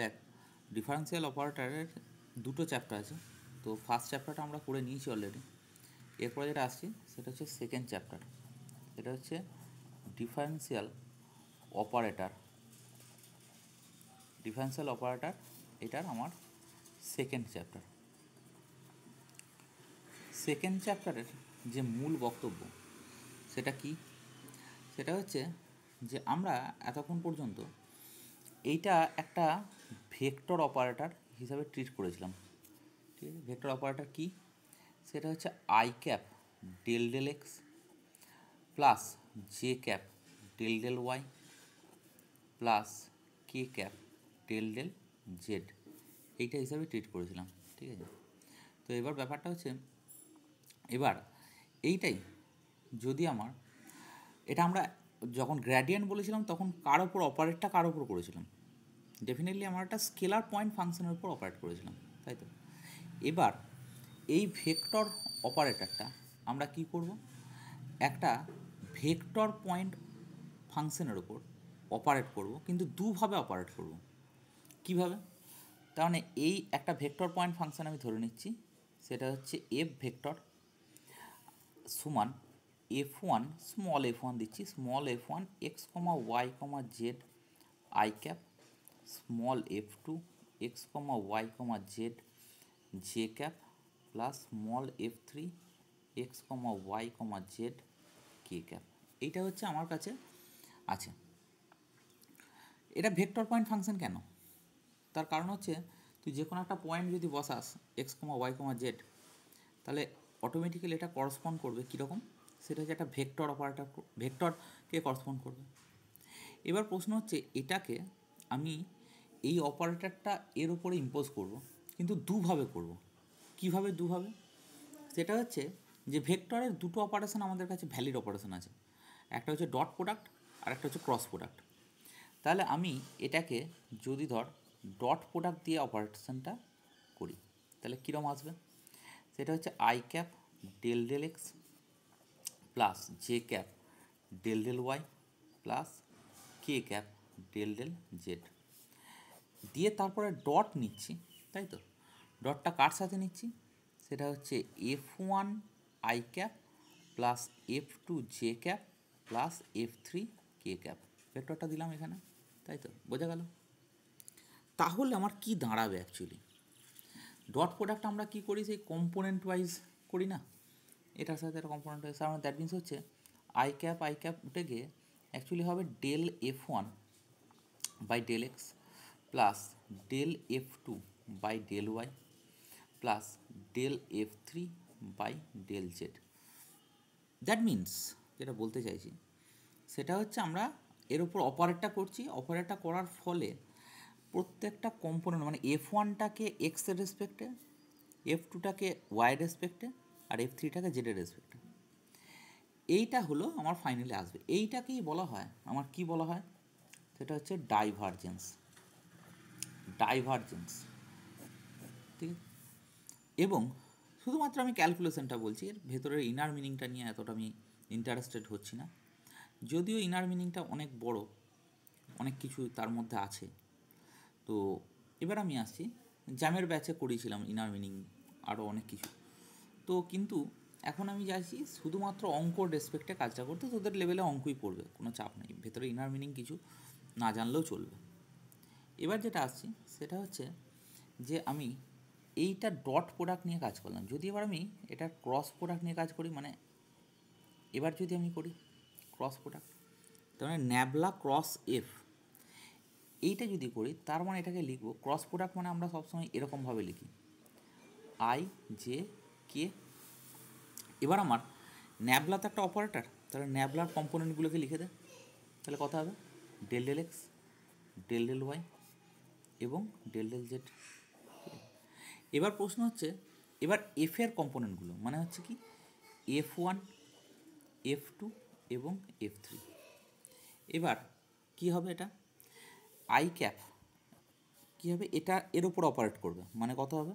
দেখ ডিফারেন্সিয়াল অপারেটারের দুটো চ্যাপ্টার আছে তো ফার্স্ট চ্যাপ্টারটা আমরা করে নিয়েছি অলরেডি এরপরে যেটা আসছি সেটা হচ্ছে সেকেন্ড চ্যাপ্টার সেটা হচ্ছে ডিফারেন্সিয়াল অপারেটার ডিফারেন্সিয়াল অপারেটার এটার আমার সেকেন্ড চ্যাপ্টার সেকেন্ড চ্যাপ্টারের যে মূল বক্তব্য সেটা কি সেটা হচ্ছে যে আমরা এতক্ষণ পর্যন্ত এইটা একটা ভেক্টর অপারেটর হিসাবে ট্রিট করেছিলাম ঠিক আছে ভেক্টর অপারেটর কি সেটা হচ্ছে I cap del del X plus J cap del del Y plus K cap del del Z এইটা হিসাবে ট্রিট করেছিলাম ঠিক আছে তো এবার ব্যাপারটা হচ্ছে এবার এইটাই যদি আমার এটা আমরা যখন গ্র্যাডিয়েন্ট বলেছিলাম তখন কার ওপর অপারেটটা কার ওপর করেছিলাম ডেফিনেটলি আমরা একটা স্কেলার পয়েন্ট ফাংশনের উপর অপারেট করেছিলাম তাই তো এবার এই ভেক্টর অপারেটরটা আমরা কি করব একটা ভেক্টর পয়েন্ট ফাংশনের উপর অপারেট করব কিন্তু দুভাবে অপারেট করব কিভাবে তার মানে এই একটা ভেক্টর পয়েন্ট ফাংশন আমি ধরে নিচ্ছি সেটা হচ্ছে এফ ভেক্টর সমান F one small F one দিচ্ছি small F one X comma Y comma Z I cap small f2 x comma y comma z j cap plus small f3 x comma y comma z k cap এইটা হচ্ছে আমার কাছে আছে এটা vector point function কেন তার কারণ হচ্ছে তুই যে কোনো একটা পয়েন্ট যদি বসাস X comma Y comma Z তাহলে অটোমেটিক্যালি এটা করসপন্ড করবে কীরকম সেটা হচ্ছে একটা ভেক্টর অপারেটার ভেক্টরকে করসপন্ড করবে এবার প্রশ্ন হচ্ছে এটাকে আমি এই অপারেটারটা এর ওপরে ইম্পোজ করব কিন্তু দুভাবে করব কিভাবে দুভাবে সেটা হচ্ছে যে ভেক্টরের দুটো অপারেশন আমাদের কাছে ভ্যালিড অপারেশন আছে একটা হচ্ছে ডট প্রোডাক্ট আর একটা হচ্ছে ক্রস প্রোডাক্ট তাহলে আমি এটাকে যদি ধর ডট প্রোডাক্ট দিয়ে অপারেশনটা করি তাহলে কীরকম আসবে সেটা হচ্ছে I cap del del X plus J cap del del Y plus K cap del del Z দিয়ে তারপরে ডট নিচ্ছি তাই তো ডটটা কার সাথে নিচ্ছি সেটা হচ্ছে F one I cap plus F two J cap plus F three K cap ভেক্টরটা দিলাম এখানে তাই তো বোঝা গেল তাহলে আমার কি দাঁড়াবে অ্যাকচুয়ালি ডট প্রোডাক্ট আমরা কি করি সেই কম্পোনেন্ট ওয়াইজ করি না এটার সাথে একটা কম্পোনেন্ট ওয়াইজ কারণ দ্যাট মিনস হচ্ছে আই ক্যাপ আই ক্যাপ উঠে গিয়ে অ্যাকচুয়ালি হবে del F one by del X plus del F two by del Y plus del F three by del Z that means যেটা বলতে চাইছি সেটা হচ্ছে আমরা এর উপর অপারেটটা করছি অপারেটটা করার ফলে প্রত্যেকটা কম্পোনেন্ট মানে এফ ওয়ানটাকে এক্সের রেসপেক্টে এফ টুটাকে ওয়াই রেসপেক্টে আর এফ থ্রিটাকে জেডের রেসপেক্টে এইটা হলো আমার ফাইনালে আসবে এইটাকেই বলা হয় আমার কি বলা হয় সেটা হচ্ছে ডাইভার্জেন্স ডাইভারজেন্স ঠিক আছে এবং শুধুমাত্র আমি ক্যালকুলেশনটা বলছি এর ভেতরের ইনার মিনিংটা নিয়ে এতটা আমি ইন্টারেস্টেড হচ্ছি না যদিও ইনার মিনিংটা অনেক বড় অনেক কিছু তার মধ্যে আছে তো এবার আমি আসছি জ্যামের ব্যাচে করিয়েছিলাম ইনার মিনিং আরও অনেক কিছু তো কিন্তু এখন আমি যাচ্ছি শুধুমাত্র অঙ্ক রেসপেক্টে কাজটা করতে তোদের লেভেলে অঙ্কই পড়বে কোনো চাপ নেই ভেতরে ইনার মিনিং কিছু না জানলেও চলবে এবার যেটা আসছি সেটা হচ্ছে যে আমি এইটা ডট প্রোডাক্ট নিয়ে কাজ করলাম যদি এবার আমি এটা ক্রস প্রোডাক্ট নিয়ে কাজ করি মানে এবার যদি আমি করি ক্রস প্রোডাক্ট তার মানে ন্যাবলা ক্রস এফ এইটা যদি করি তার মানে এটাকে লিখব ক্রস প্রোডাক্ট মানে আমরা সবসময় এরকমভাবে লিখি আই জে কে এবার আমার ন্যাবলা তো একটা অপারেটার তাহলে ন্যাবলার কম্পোনেন্টগুলোকে লিখে দে তাহলে কথা হবে del del X del del Y এবং ডেল ডেল জেড এবার প্রশ্ন হচ্ছে এবার এফ এর কম্পোনেন্টগুলো মানে হচ্ছে কি এফ ওয়ান এফ টু এবং এফ থ্রি এবার কি হবে এটা আই ক্যাপ কী হবে এটা এর ওপর অপারেট করবে মানে কত হবে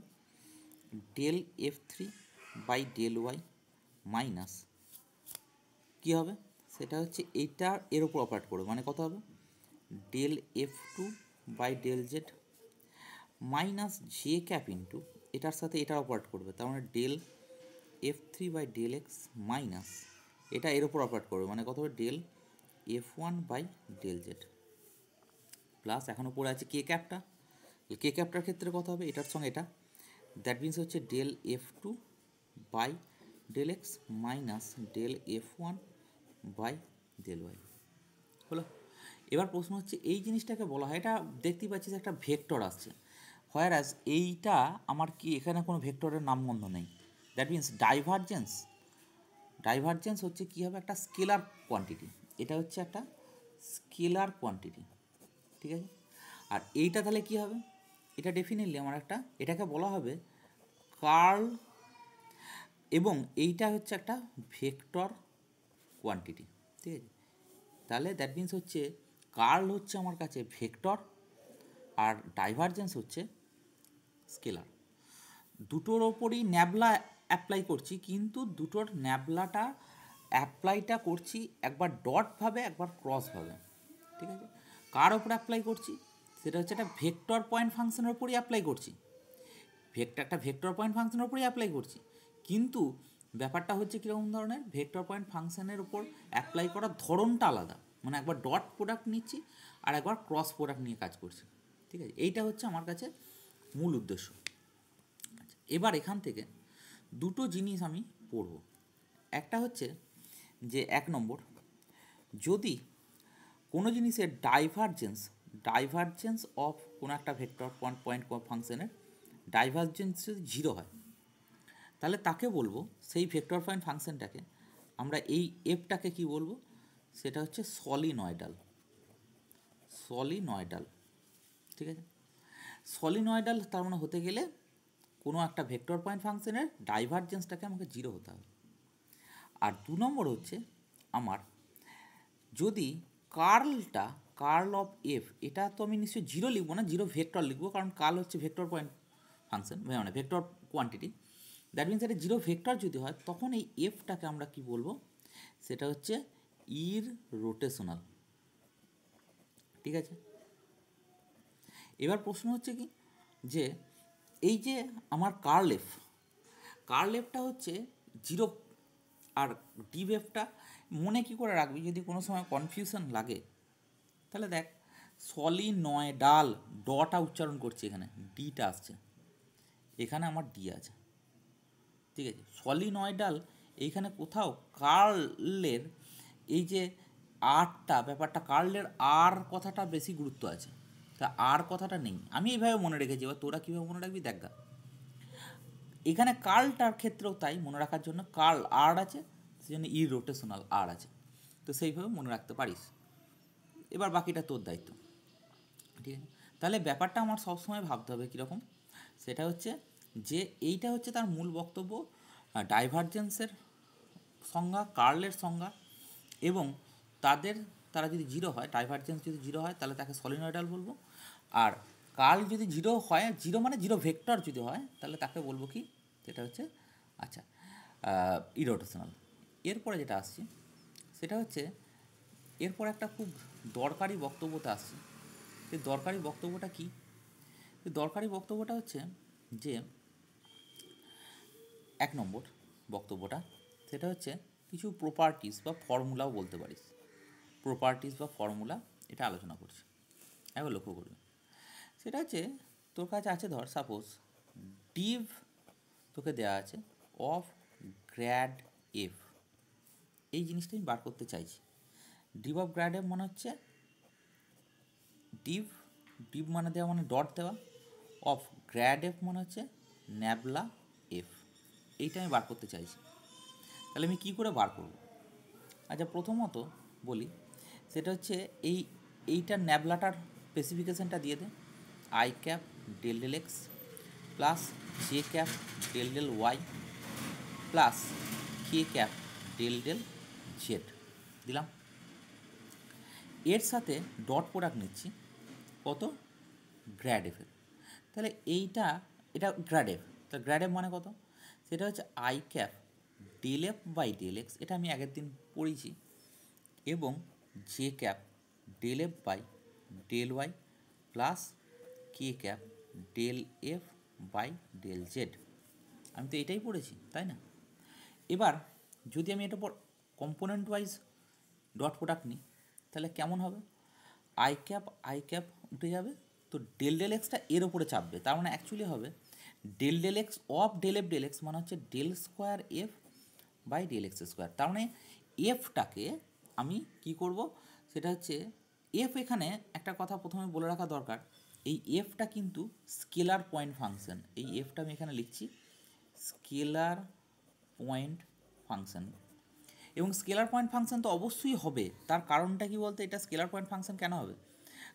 del F three by del Y minus কী হবে সেটা হচ্ছে এটা এর ওপর অপারেট করবে মানে কত হবে del F two by del Z minus J cap into এটার সাথে এটা অপারেট করবে তার মানে del F three by del X minus এটা এর ওপর অপারেট করবে মানে কত হবে del F one by del Z plus এখন ওপরে আছে কে ক্যাপটা কে ক্যাপটার ক্ষেত্রে কথা হবে এটার সঙ্গে এটা দ্যাট মিন্স হচ্ছে del F two by del X minus del F one by del Y হলো এবার প্রশ্ন হচ্ছে এই জিনিসটাকে বলা হয় এটা দেখতেই পাচ্ছিস একটা ভেক্টর আসছে হোয়ার অ্যাজ এইটা আমার কি এখানে কোনো ভেক্টরের নামগন্ধ নেই দ্যাট মিন্স ডাইভার্জেন্স ডাইভার্জেন্স হচ্ছে কী হবে একটা স্কেলার কোয়ান্টিটি এটা হচ্ছে একটা স্কেলার কোয়ান্টিটি ঠিক আছে আর এইটা তাহলে কি হবে এটা ডেফিনেটলি আমার একটা এটাকে বলা হবে কার্ল এবং এইটা হচ্ছে একটা ভেক্টর কোয়ান্টিটি ঠিক আছে তাহলে দ্যাট মিন্স হচ্ছে কার্ল হচ্ছে আমার কাছে ভেক্টর আর ডাইভার্জেন্স হচ্ছে স্কেলার দুটোর ওপরই ন্যাবলা অ্যাপ্লাই করছি কিন্তু দুটোর ন্যাবলাটা অ্যাপ্লাইটা করছি একবার ডটভাবে একবার ক্রসভাবে ঠিক আছে কার ওপর অ্যাপ্লাই করছি সেটা হচ্ছে একটা ভেক্টর পয়েন্ট ফাংশনের ওপরই অ্যাপ্লাই করছি ভেক্টর একটা ভেক্টর পয়েন্ট ফাংশনের ওপরই অ্যাপ্লাই করছি কিন্তু ব্যাপারটা হচ্ছে কীরকম ধরনের ভেক্টর পয়েন্ট ফাংশনের ওপর অ্যাপ্লাই করার ধরনটা আলাদা মানে একবার ডট প্রোডাক্ট নিচ্ছি আর একবার ক্রস প্রোডাক্ট নিয়ে কাজ করছি ঠিক আছে এইটা হচ্ছে আমার কাছে মূল উদ্দেশ্য আচ্ছা এবার এখান থেকে দুটো জিনিস আমি পড়ব একটা হচ্ছে যে এক নম্বর যদি কোনো জিনিসের ডাইভার্জেন্স ডাইভার্জেন্স অফ কোনো একটা ভেক্টর পয়েন্ট পয়েন্ট ফাংশনের ডাইভার্জেন্স যদি জিরো হয় তাহলে তাকে বলবো সেই ভেক্টর পয়েন্ট ফাংশনটাকে আমরা এই এপটাকে কি বলবো সেটা হচ্ছে সলি সলি সলিনয়ডাল ঠিক আছে সলিনয়েডাল তার মানে হতে গেলে কোনো একটা ভেক্টর পয়েন্ট ফাংশনের ডাইভারজেন্সটাকে আমাকে জিরো হতে হবে আর দু নম্বর হচ্ছে আমার যদি কার্লটা কার্ল অফ এফ এটা তো আমি নিশ্চয়ই জিরো লিখবো না জিরো ভেক্টর লিখবো কারণ কার্ল হচ্ছে ভেক্টর পয়েন্ট ফাংশন মানে ভেক্টর কোয়ান্টিটি দ্যাট মিনস এটা জিরো ভেক্টর যদি হয় তখন এই এফটাকে আমরা কি বলবো সেটা হচ্ছে ইর রোটেশনাল ঠিক আছে এবার প্রশ্ন হচ্ছে কি যে এই যে আমার কার্লেফ কার্লেফটা হচ্ছে জিরো আর ডিভেফটা মনে কি করে রাখবি যদি কোনো সময় কনফিউশন লাগে তাহলে দেখ সলি নয় ডাল ডটা উচ্চারণ করছি এখানে ডিটা আসছে এখানে আমার ডি আছে ঠিক আছে সলি নয় ডাল এইখানে কোথাও কার্লের এই যে আরটা ব্যাপারটা কার্লের আর কথাটা বেশি গুরুত্ব আছে তা আর কথাটা নেই আমি এইভাবে মনে রেখেছি এবার তোরা কীভাবে মনে রাখবি দেখ গা এখানে কালটার ক্ষেত্রেও তাই মনে রাখার জন্য কাল আর আছে জন্য ই রোটেশনাল আর আছে তো সেইভাবে মনে রাখতে পারিস এবার বাকিটা তোর দায়িত্ব ঠিক আছে তাহলে ব্যাপারটা আমার সবসময় ভাবতে হবে কীরকম সেটা হচ্ছে যে এইটা হচ্ছে তার মূল বক্তব্য ডাইভারজেন্সের সংজ্ঞা কার্লের সংজ্ঞা এবং তাদের তারা যদি জিরো হয় ডাইভারজেন্স যদি জিরো হয় তাহলে তাকে সলিনয়ডাল বলবো আর কার্ল যদি জিরো হয় জিরো মানে জিরো ভেক্টর যদি হয় তাহলে তাকে বলবো কি যেটা হচ্ছে আচ্ছা ইরোটেশনাল এরপরে যেটা আসছে সেটা হচ্ছে এরপর একটা খুব দরকারি বক্তব্যটা আসছে এই দরকারি বক্তব্যটা কি দরকারি বক্তব্যটা হচ্ছে যে এক নম্বর বক্তব্যটা সেটা হচ্ছে কিছু প্রপার্টিস বা ফর্মুলাও বলতে পারিস প্রপার্টিস বা ফর্মুলা এটা আলোচনা করছে একবার লক্ষ্য করবে সেটা হচ্ছে তোর কাছে আছে ধর সাপোজ ডিভ তোকে দেওয়া আছে অফ গ্র্যাড এফ এই জিনিসটা আমি বার করতে চাইছি ডিভ অফ গ্র্যাড এফ মনে হচ্ছে ডিভ ডিভ মানে, মানে দেওয়া মানে ডট দেওয়া অফ গ্র্যাড এফ মনে হচ্ছে ন্যাবলা এফ এইটা আমি বার করতে চাইছি তাহলে আমি কী করে বার করব আচ্ছা প্রথমত বলি সেটা হচ্ছে এই এইটার ন্যাবলাটার স্পেসিফিকেশানটা দিয়ে দেয় I cap del del X plus J cap del del Y plus K cap del del Z দিলাম এর সাথে ডট প্রোডাক্ট নিচ্ছি কত গ্র্যাড এফের তাহলে এইটা এটা গ্র্যাড এফ তা গ্র্যাড এফ মানে কত সেটা হচ্ছে I cap del F by del X এটা আমি আগের দিন পড়েছি এবং J cap del F by del Y plus K cap del F by del Z আমি তো এটাই পড়েছি তাই না এবার যদি আমি এটা পর কম্পোনেন্ট ওয়াইজ ডট প্রোডাক্ট নিই তাহলে কেমন হবে আই ক্যাপ আই ক্যাপ উঠে যাবে তো ডেল ডেল এক্সটা এর ওপরে চাপবে তার মানে অ্যাকচুয়ালি হবে del del X of del F del X মানে হচ্ছে del square F by del X square তার মানে এফটাকে আমি কি করব সেটা হচ্ছে এফ এখানে একটা কথা প্রথমে বলে রাখা দরকার এই এফটা কিন্তু স্কেলার পয়েন্ট ফাংশন এই এফটা আমি এখানে লিখছি স্কেলার পয়েন্ট ফাংশন এবং স্কেলার পয়েন্ট ফাংশন তো অবশ্যই হবে তার কারণটা কি বলতে এটা স্কেলার পয়েন্ট ফাংশন কেন হবে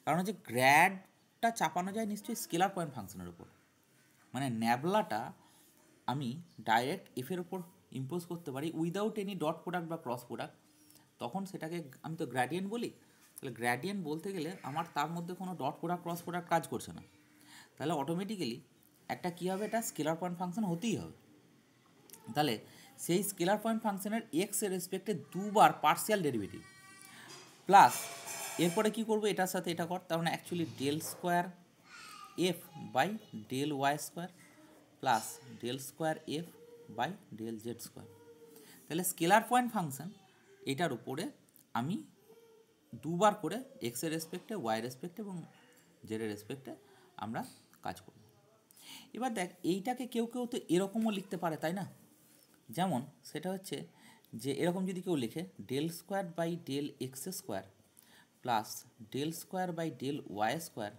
কারণ হচ্ছে গ্র্যাডটা চাপানো যায় নিশ্চয়ই স্কেলার পয়েন্ট ফাংশনের উপর মানে ন্যাবলাটা আমি ডাইরেক্ট এফের ওপর ইম্পোজ করতে পারি উইদাউট এনি ডট প্রোডাক্ট বা ক্রস প্রোডাক্ট তখন সেটাকে আমি তো গ্র্যাডিয়েন্ট বলি তাহলে গ্র্যাডিয়েন্ট বলতে গেলে আমার তার মধ্যে কোনো ডট প্রোডাক্ট ক্রস প্রোডাক্ট কাজ করছে না তাহলে অটোমেটিক্যালি একটা কী হবে এটা স্কেলার পয়েন্ট ফাংশন হতেই হবে তাহলে সেই স্কেলার পয়েন্ট ফাংশনের এক্সের রেসপেক্টে দুবার পার্সিয়াল ডেরিভেটিভ প্লাস এরপরে কি করবো এটার সাথে এটা কর তার মানে actually del square F by del Y square plus del square F by del Z square তাহলে স্কেলার পয়েন্ট ফাংশন এটার উপরে আমি দুবার করে এক্সের রেসপেক্টে ওয়াই রেসপেক্টে এবং জেডের রেসপেক্টে আমরা কাজ করব এবার দেখ এইটাকে কেউ কেউ তো এরকমও লিখতে পারে তাই না যেমন সেটা হচ্ছে যে এরকম যদি কেউ লেখে del square by del X square plus del square by del Y square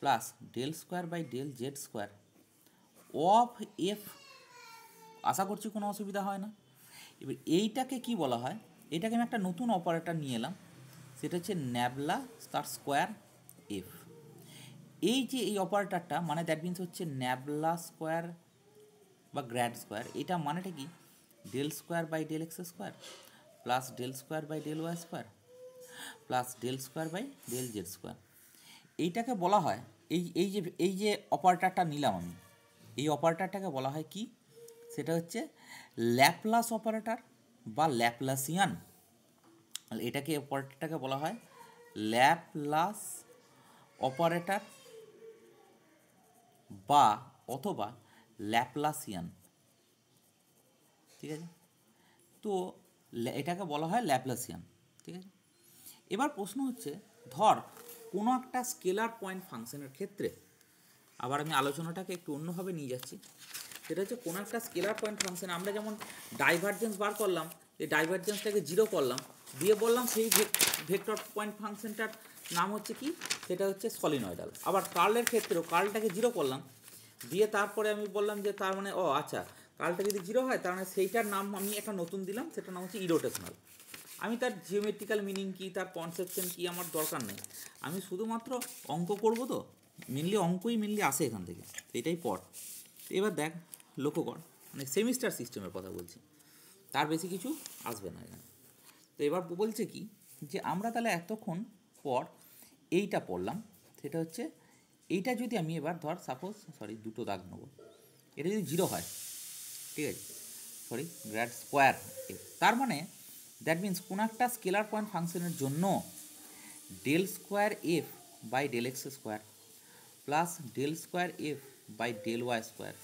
plus del square by del Z square of F আশা করছি কোনো অসুবিধা হয় না এবার এইটাকে কি বলা হয় এটাকে আমি একটা নতুন অপারেটর নিয়ে এলাম সেটা হচ্ছে ন্যাবলা তার স্কোয়ার এফ এই যে এই অপারেটারটা মানে দ্যাট মিনস হচ্ছে ন্যাবলা স্কোয়ার বা গ্র্যাড স্কোয়ার এটা মানেটা কি del square by del X square plus del square by del Y square plus del square by del Z square এইটাকে বলা হয় এই এই যে এই যে অপারেটারটা নিলাম আমি এই অপারেটারটাকে বলা হয় কি সেটা হচ্ছে ল্যাপলাস অপারেটার বা ল্যাপলাসিয়ান এটাকে অপারেটরটাকে বলা হয় ল্যাপলাস অপারেটর বা অথবা ল্যাপলাসিয়ান ঠিক আছে তো এটাকে বলা হয় ল্যাপলাসিয়ান ঠিক আছে এবার প্রশ্ন হচ্ছে ধর কোনো একটা স্কেলার পয়েন্ট ফাংশনের ক্ষেত্রে আবার আমি আলোচনাটাকে একটু অন্যভাবে নিয়ে যাচ্ছি সেটা হচ্ছে কোনো একটা স্কেলার পয়েন্ট ফাংশন আমরা যেমন ডাইভারজেন্স বার করলাম এই ডাইভারজেন্সটাকে জিরো করলাম দিয়ে বললাম সেই ভেক্টর পয়েন্ট ফাংশনটার নাম হচ্ছে কি সেটা হচ্ছে সলিনয়ডাল আবার কার্লের ক্ষেত্রেও কার্লটাকে জিরো করলাম দিয়ে তারপরে আমি বললাম যে তার মানে ও আচ্ছা কার্লটা যদি জিরো হয় তার মানে সেইটার নাম আমি একটা নতুন দিলাম সেটার নাম হচ্ছে ইরোটেশনাল আমি তার জিওমেট্রিক্যাল মিনিং কী তার কনসেপশন কী আমার দরকার নেই আমি শুধুমাত্র অঙ্ক করব তো মেনলি অঙ্কই মেনলি আসে এখান থেকে এটাই পট এবার দেখ লক্ষ্য কর মানে সেমিস্টার সিস্টেমের কথা বলছি তার বেশি কিছু আসবে না এখানে তো এবার বলছে কি যে আমরা তাহলে এতক্ষণ পর এইটা পড়লাম সেটা হচ্ছে এইটা যদি আমি এবার ধর সাপোজ সরি দুটো দাগ নেব এটা যদি জিরো হয় ঠিক আছে সরি গ্র্যাড স্কোয়ার তার মানে দ্যাট মিন্স কোন একটা স্কেলার পয়েন্ট ফাংশনের জন্য del square F by del X square plus del square F by del Y square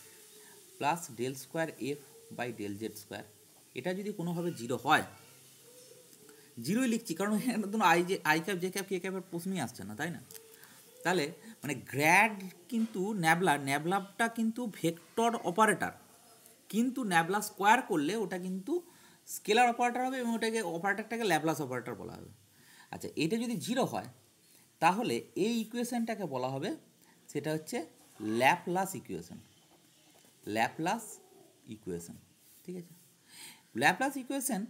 plus del square F by del Z square এটা যদি কোনোভাবে জিরো হয় জিরোই লিখছি কারণ নতুন আই যে I cap J cap K ক্যাপের প্রশ্নই আসছে না তাই না তাহলে মানে গ্র্যাড কিন্তু ন্যাবলা ন্যাবলাটা কিন্তু ভেক্টর অপারেটার কিন্তু ন্যাবলা স্কোয়ার করলে ওটা কিন্তু স্কেলার অপারেটার হবে এবং ওটাকে অপারেটারটাকে ল্যাবলাস অপারেটার বলা হবে আচ্ছা এটা যদি জিরো হয় তাহলে এই ইকুয়েশনটাকে বলা হবে সেটা হচ্ছে ল্যাপলাস ইকুয়েশন ল্যাপলাস ইকুয়েশন ঠিক আছে ল্যাপলাস ইকুয়েশন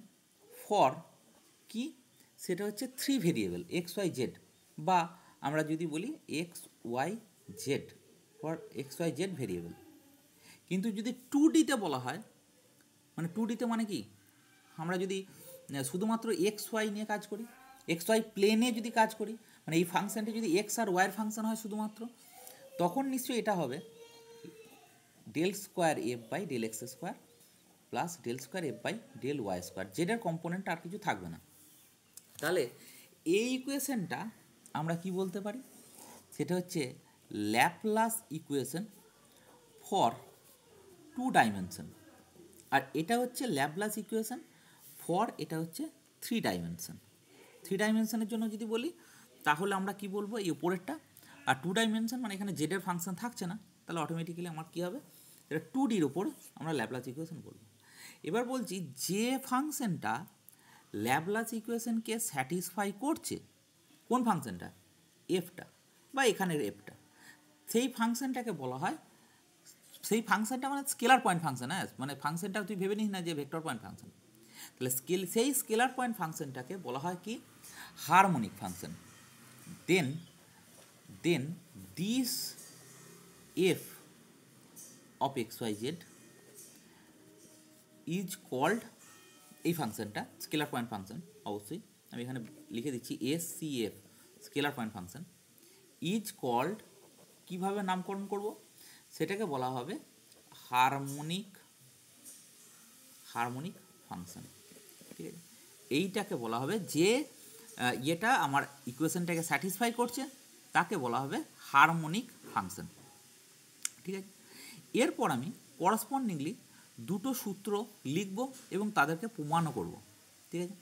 ফর কি সেটা হচ্ছে three variable X Y Z বা আমরা যদি বলি X Y Z for X Y Z variable কিন্তু যদি টু ডিতে বলা হয় মানে টু ডিতে মানে কি আমরা যদি শুধুমাত্র এক্স ওয়াই নিয়ে কাজ করি এক্স ওয়াই প্লেনে যদি কাজ করি মানে এই ফাংশানটি যদি এক্স আর ওয়াইয়ের ফাংশান হয় শুধুমাত্র তখন নিশ্চয়ই এটা হবে del square F by del X square plus del square F by del Y square জেডের কম্পোনেন্ট আর কিছু থাকবে না তাহলে এই ইকুয়েশনটা আমরা কি বলতে পারি সেটা হচ্ছে Laplace equation for two dimension আর এটা হচ্ছে ল্যাপলাস ইকুয়েশন ফর এটা হচ্ছে থ্রি ডাইমেনশন থ্রি ডাইমেনশনের জন্য যদি বলি তাহলে আমরা কি বলবো এই উপরেরটা আর টু ডাইমেনশন মানে এখানে জেডের ফাংশন থাকছে না তাহলে অটোমেটিক্যালি আমার কী হবে এটা টু ডির ওপর আমরা ল্যাপলাস ইকুয়েশন বলবো এবার বলছি যে ফাংশনটা ল্যাবলাস ইকুয়েশনকে স্যাটিসফাই করছে কোন ফাংশনটা এফটা বা এখানের এফটা সেই ফাংশনটাকে বলা হয় সেই ফাংশনটা মানে স্কেলার পয়েন্ট ফাংশন হ্যাঁ মানে ফাংশনটা তুই ভেবে নিস না যে ভেক্টর পয়েন্ট ফাংশন তাহলে স্কেল সেই স্কেলার পয়েন্ট ফাংশনটাকে বলা হয় কি harmonic function then then this F of X Y Z is called এই ফাংশনটা স্কেলার পয়েন্ট ফাংশন অবশ্যই আমি এখানে লিখে দিচ্ছি S C F scalar point function is called কীভাবে নামকরণ করব সেটাকে বলা হবে হারমোনিক হারমোনিক ফাংশন ঠিক আছে এইটাকে বলা হবে যে এটা আমার ইকুয়েশনটাকে স্যাটিসফাই করছে তাকে বলা হবে হারমোনিক ফাংশন ঠিক আছে এরপর আমি করসপন্ডিংলি দুটো সূত্র লিখব এবং তাদেরকে প্রমাণও করব ঠিক আছে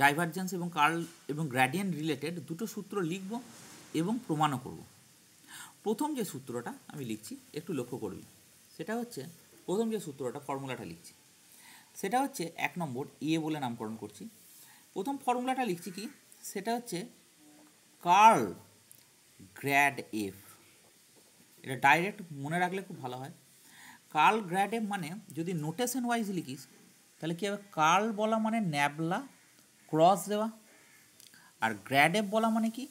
ডাইভারজেন্স এবং কার্ল এবং গ্র্যাডিয়েন্ট রিলেটেড দুটো সূত্র লিখব এবং প্রমাণও করব প্রথম যে সূত্রটা আমি লিখছি একটু লক্ষ্য করবি সেটা হচ্ছে প্রথম যে সূত্রটা ফর্মুলাটা লিখছি সেটা হচ্ছে এক নম্বর এ বলে নামকরণ করছি প্রথম ফর্মুলাটা লিখছি কি সেটা হচ্ছে কার্ল গ্র্যাড এফ এটা ডাইরেক্ট মনে রাখলে খুব ভালো হয় কার্ল গ্র্যাডে মানে যদি নোটেশন ওয়াইজ লিখিস তাহলে কী হবে কার্ল বলা মানে ন্যাবলা ক্রস দেওয়া আর গ্র্যাডেপ বলা মানে কি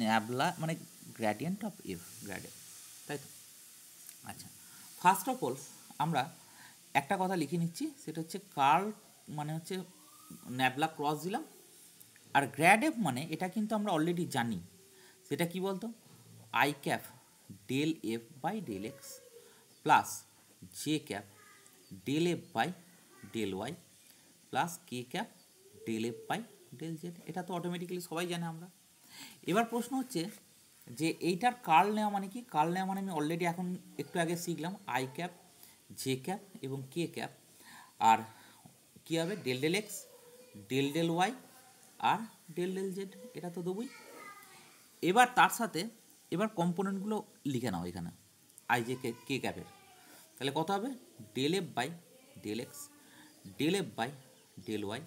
ন্যাবলা মানে গ্র্যাডিয়েন্ট অফ এফ গ্র্যাডেপ তাই তো আচ্ছা ফার্স্ট অফ অল আমরা একটা কথা লিখে নিচ্ছি সেটা হচ্ছে কার্ল মানে হচ্ছে ন্যাবলা ক্রস দিলাম আর গ্র্যাডেপ মানে এটা কিন্তু আমরা অলরেডি জানি সেটা কি বলতো I cap del F by del X plus J cap del F by del Y plus K cap del F by del Z এটা তো অটোমেটিক্যালি সবাই জানে আমরা এবার প্রশ্ন হচ্ছে যে এইটার কার্ল নেওয়া মানে কি কার্ল নেওয়া মানে আমি অলরেডি এখন একটু আগে শিখলাম আই ক্যাপ জে ক্যাপ এবং কে ক্যাপ আর কী হবে del del X del del Y আর ডেল ডেল জেড এটা তো দেবই এবার তার সাথে এবার কম্পোনেন্টগুলো লিখে নাও এখানে আই জে কে কে ক্যাপের তাহলে কত হবে del F by del X del F by del Y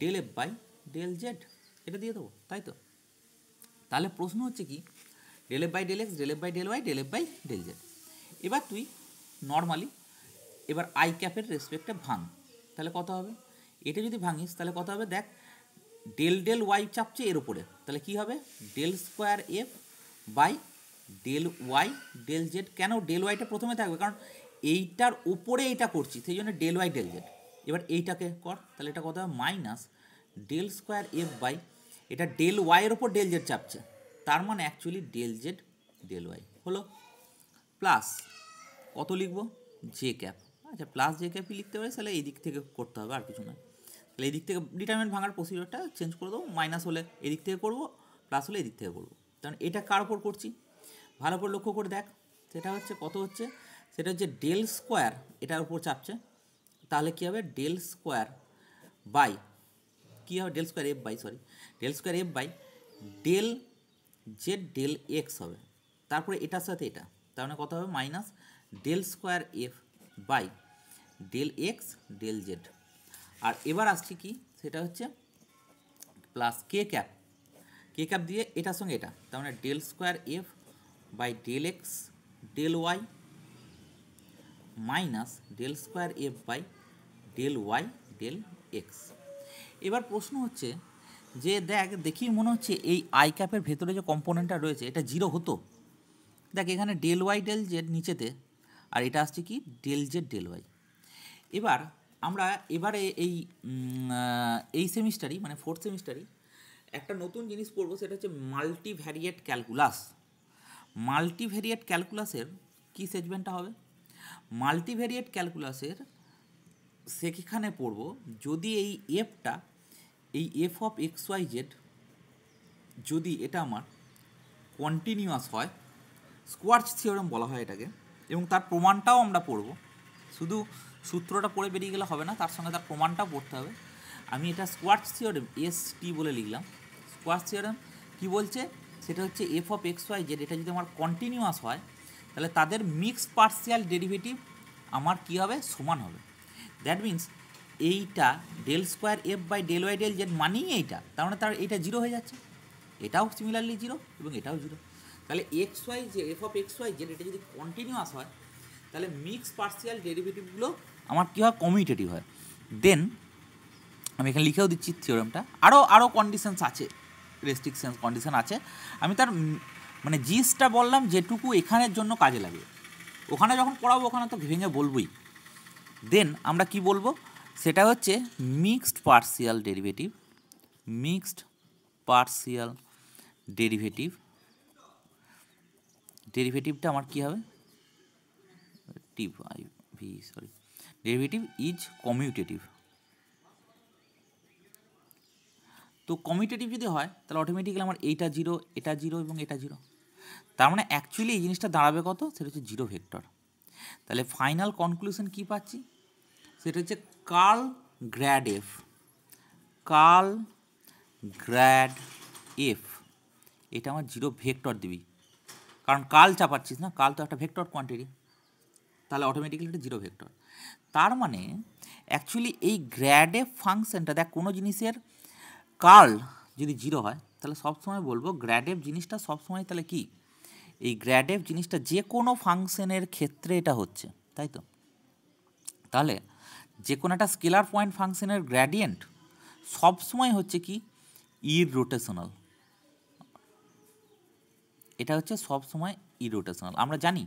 del F by del Z এটা দিয়ে দেবো তাই তো তাহলে প্রশ্ন হচ্ছে কি del F by del X del F by del Y del F by del Z এবার তুই নর্মালি এবার আই ক্যাপের রেসপেক্টে ভাঙ তাহলে কত হবে এটা যদি ভাঙিস তাহলে কত হবে দেখ ডেল ডেল ওয়াই চাপছে এর উপরে তাহলে কি হবে del square F by del Y del Z কেন ডেল ওয়াইটা প্রথমে থাকবে কারণ এইটার ওপরে এইটা করছি সেই জন্য ডেল ওয়াই ডেল জেড এবার এইটাকে কর তাহলে এটা কত হবে minus del square F by এটা ডেল ওয়াইয়ের ওপর ডেল জেড চাপছে তার মানে actually del Z del Y হলো প্লাস কত লিখবো জে ক্যাপ আচ্ছা প্লাস জে ক্যাপই লিখতে পারি তাহলে এই দিক থেকে করতে হবে আর কিছু নয় তাহলে এই দিক থেকে ডিটারমেন্ট ভাঙার প্রসিডিওরটা চেঞ্জ করে দেবো মাইনাস হলে এদিক থেকে করবো প্লাস হলে এদিক থেকে করবো কারণ মানে এটা কার ওপর করছি ভালো করে লক্ষ্য করে দেখ সেটা হচ্ছে কত হচ্ছে সেটা হচ্ছে ডেল স্কোয়ার এটার উপর চাপছে তাহলে কী হবে ডেল স্কোয়ার বাই কী হবে del square F by sorry del square F by del Z del X হবে তারপরে এটার সাথে এটা তার মানে কত হবে minus del square F by del X del Z আর এবার আসছি কি সেটা হচ্ছে plus K cap K cap দিয়ে এটার সঙ্গে এটা তার মানে del square F by del X del Y minus del square F by del Y del X এবার প্রশ্ন হচ্ছে যে দেখ দেখি মনে হচ্ছে এই আই ক্যাপের ভেতরে যে কম্পোনেন্টটা রয়েছে এটা জিরো হতো দেখ এখানে ডেল ওয়াই ডেল জেড নিচেতে আর এটা আসছে কি ডেল জেড ডেল ওয়াই এবার আমরা এবারে এই এই সেমিস্টারই মানে ফোর্থ সেমিস্টারই একটা নতুন জিনিস পড়বো সেটা হচ্ছে মাল্টিভ্যারিয়েট ক্যালকুলাস মাল্টিভেরিয়েট ক্যালকুলাসের কি সেজমেন্টটা হবে মাল্টিভেরিয়েট ক্যালকুলাসের সেখানে পড়ব যদি এই এফটা এই F of X Y Z যদি এটা আমার কন্টিনিউয়াস হয় স্কোয়ার্চ থিওরম বলা হয় এটাকে এবং তার প্রমাণটাও আমরা পড়ব শুধু সূত্রটা পড়ে বেরিয়ে গেলে হবে না তার সঙ্গে তার প্রমাণটাও পড়তে হবে আমি এটা স্কোয়ার্চ থিওরম এস টি বলে লিখলাম স্কোয়ার্চ থিওরম কী বলছে সেটা হচ্ছে F of X Y Z এটা যদি আমার কন্টিনিউয়াস হয় তাহলে তাদের মিক্স পার্সিয়াল ডেরিভেটিভ আমার কি হবে সমান হবে দ্যাট মিন্স এইটা del square F by del Y del Z মানেই এইটা তার মানে তার এটা জিরো হয়ে যাচ্ছে এটাও সিমিলারলি জিরো এবং এটাও জিরো তাহলে এক্স ওয়াই যে F of X Y Z এটা যদি কন্টিনিউয়াস হয় তাহলে মিক্স পার্সিয়াল ডেরিভেটিভগুলো আমার কী হয় কমিউটেটিভ হয় দেন আমি এখানে লিখেও দিচ্ছি থিওরামটা আরও আরও কন্ডিশনস আছে রেস্ট্রিকশন কন্ডিশন আছে আমি তার মানে জিসটা বললাম যেটুকু এখানের জন্য কাজে লাগে ওখানে যখন পড়াবো ওখানে তো ভেঙে বলবই দেন আমরা কি বলবো সেটা হচ্ছে mixed partial derivative mixed partial derivative ডেরিভেটিভটা আমার কি হবে টিভ আই ভি সরি ডেরিভেটিভ ইজ কমিউটেটিভ তো কমিউটেটিভ যদি হয় তাহলে অটোমেটিক্যালি আমার এইটা জিরো এটা জিরো এবং এটা জিরো তার মানে অ্যাকচুয়ালি এই জিনিসটা দাঁড়াবে কত সেটা হচ্ছে জিরো ভেক্টর তাহলে ফাইনাল কনক্লুশন কী পাচ্ছি সেটা হচ্ছে curl grad F curl grad F এটা আমার জিরো ভেক্টর দিবি কারণ কাল চাপাচ্ছিস না কাল তো একটা ভেক্টর কোয়ান্টিটি তাহলে অটোমেটিক্যালি এটা জিরো ভেক্টর তার মানে অ্যাকচুয়ালি এই গ্র্যাড এফ ফাংশনটা দেখ কোনো জিনিসের কার্ল যদি জিরো হয় তাহলে সবসময় বলবো গ্র্যাডেভ জিনিসটা সবসময় তাহলে কি এই গ্র্যাডেভ জিনিসটা যে কোনো ফাংশনের ক্ষেত্রে এটা হচ্ছে তাই তো তাহলে যে কোনো একটা স্কেলার পয়েন্ট ফাংশনের গ্র্যাডিয়েন্ট সবসময় হচ্ছে কি ইর রোটেশনাল এটা হচ্ছে সবসময় ইরোটেশনাল আমরা জানি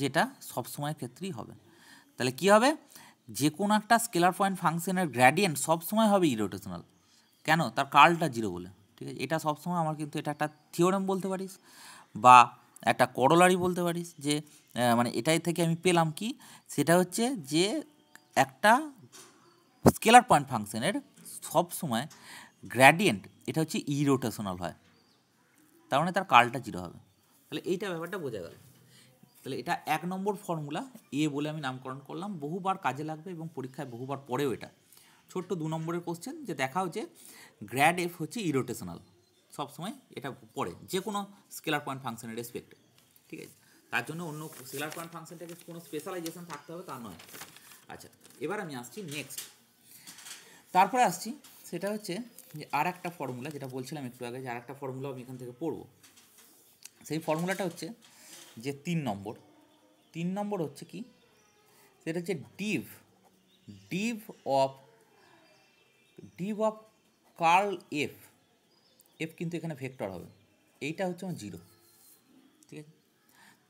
যেটা সবসময় ক্ষেত্রেই হবে তাহলে কি হবে যে কোনো একটা স্কেলার পয়েন্ট ফাংশনের গ্র্যাডিয়েন্ট সবসময় হবে ইরোটেশনাল কেন তার কার্লটা জিরো বলে ঠিক আছে এটা সবসময় আমার কিন্তু এটা একটা থিওরাম বলতে পারিস বা একটা করলারি বলতে পারিস যে মানে এটাই থেকে আমি পেলাম কি সেটা হচ্ছে যে একটা স্কেলার পয়েন্ট ফাংশনের সবসময় গ্র্যাডিয়েন্ট এটা হচ্ছে ইরোটেশনাল হয় তার মানে তার কালটা জিরো হবে তাহলে এইটা ব্যাপারটা বোঝা গেল তাহলে এটা এক নম্বর ফর্মুলা এ বলে আমি নামকরণ করলাম বহুবার কাজে লাগবে এবং পরীক্ষায় বহুবার পরেও এটা ছোট্ট দু নম্বরের কোশ্চেন যে দেখাও যে গ্র্যাড এফ হচ্ছে ইরোটেশনাল সবসময় এটা পড়ে যে কোনো স্কেলার পয়েন্ট ফাংশনের রেসপেক্টে ঠিক আছে তার জন্য অন্য স্কেলার পয়েন্ট ফাংশনটাকে কোনো স্পেশালাইজেশন থাকতে হবে তা নয় আচ্ছা এবার আমি আসছি নেক্সট তারপরে আসছি সেটা হচ্ছে যে আর একটা ফর্মুলা যেটা বলছিলাম একটু আগে যে আর একটা ফর্মুলা আমি এখান থেকে পড়ব সেই ফর্মুলাটা হচ্ছে যে তিন নম্বর তিন নম্বর হচ্ছে কি সেটা হচ্ছে div div of div of curl F F কিন্তু এখানে ভেক্টর হবে এইটা হচ্ছে আমার জিরো ঠিক আছে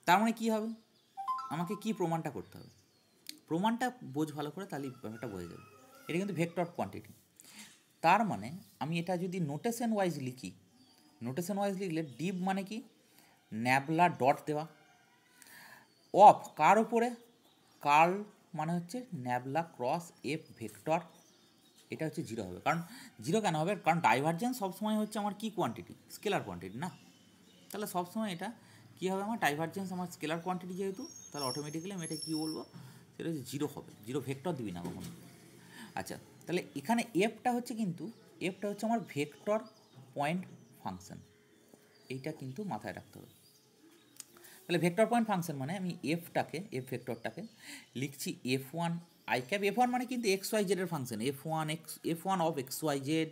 তার মানে কী হবে আমাকে কি প্রমাণটা করতে হবে প্রমাণটা বোঝ ভালো করে তাহলে ব্যাপারটা বোঝা যাবে এটা কিন্তু ভেক্টর কোয়ান্টিটি তার মানে আমি এটা যদি নোটেশন ওয়াইজ লিখি নোটেশন ওয়াইজ লিখলে ডিপ মানে কি ন্যাবলা ডট দেওয়া অফ কার ওপরে কার্ল মানে হচ্ছে ন্যাবলা ক্রস এফ ভেক্টর এটা হচ্ছে জিরো হবে কারণ জিরো কেন হবে কারণ ডাইভারজেন্স সবসময় হচ্ছে আমার কী কোয়ান্টিটি স্কেলার কোয়ান্টিটি না তাহলে সবসময় এটা কী হবে আমার ডাইভারজেন্স আমার স্কেলার কোয়ান্টিটি যেহেতু তাহলে অটোমেটিক্যালি আমি এটা কী বলবো সেটা হচ্ছে জিরো হবে জিরো ভেক্টর দিবি না কখনো আচ্ছা তাহলে এখানে এফটা হচ্ছে কিন্তু এফটা হচ্ছে আমার ভেক্টর পয়েন্ট ফাংশন এইটা কিন্তু মাথায় রাখতে হবে তাহলে ভেক্টর পয়েন্ট ফাংশন মানে আমি এফটাকে এফ ভেক্টরটাকে লিখছি F one I cap F one মানে কিন্তু এক্স ওয়াই জেডের function F one X F one of X Y Z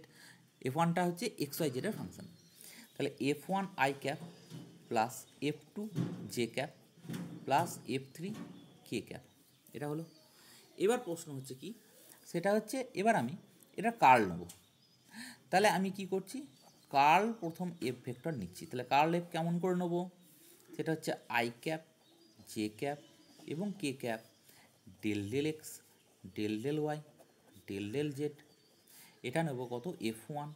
F ওয়ানটা হচ্ছে এক্স ওয়াই জেডের ফাংশন তাহলে F one I cap plus F two J cap plus F three K cap এটা হলো এবার প্রশ্ন হচ্ছে কি সেটা হচ্ছে এবার আমি এটা কার্ল নেব তাহলে আমি কি করছি কার্ল প্রথম এফ ভেক্টর নিচ্ছি তাহলে কার্ল এফ কেমন করে নেব সেটা হচ্ছে আই ক্যাপ জে ক্যাপ এবং K cap del del X del del Y del del Z এটা নেব কত F one